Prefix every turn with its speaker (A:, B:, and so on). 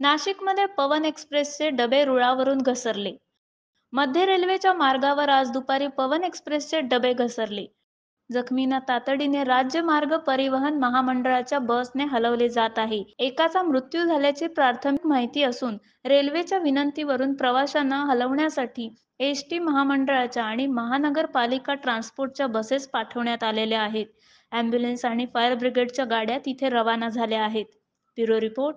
A: नाशिकमध्ये पवन एक्सप्रेसचे डबे रुळावरून घसरले मध्य रेल्वेच्या मार्गावर आज दुपारी पवन एक्सप्रेसचे डबे घसरले जखमींना तातडीने राज्य मार्ग परिवहन महामंडळाच्या बसने हलवले जात आहे एकाचा मृत्यू झाल्याची प्राथमिक माहिती असून रेल्वेच्या विनंतीवरून प्रवाशांना हलवण्यासाठी एस टी महामंडळाच्या आणि महानगरपालिका ट्रान्सपोर्टच्या बसेस पाठवण्यात आलेल्या आहेत अँब्युलन्स आणि फायर ब्रिगेडच्या गाड्या तिथे रवाना झाल्या आहेत ब्युरो रिपोर्ट